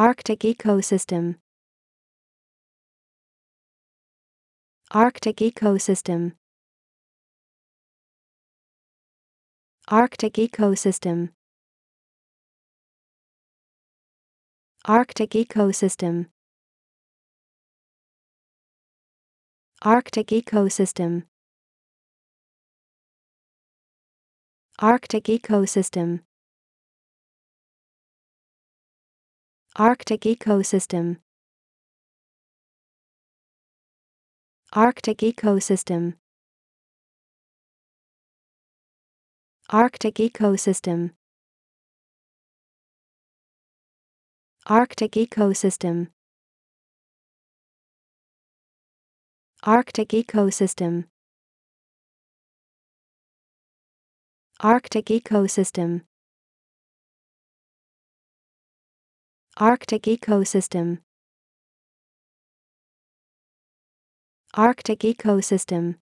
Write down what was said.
Arctic ecosystem Arctic ecosystem Arctic ecosystem Arctic ecosystem Arctic ecosystem Arctic ecosystem Arctic ecosystem Arctic ecosystem Arctic ecosystem Arctic ecosystem Arctic ecosystem Arctic ecosystem Arctic ecosystem Arctic ecosystem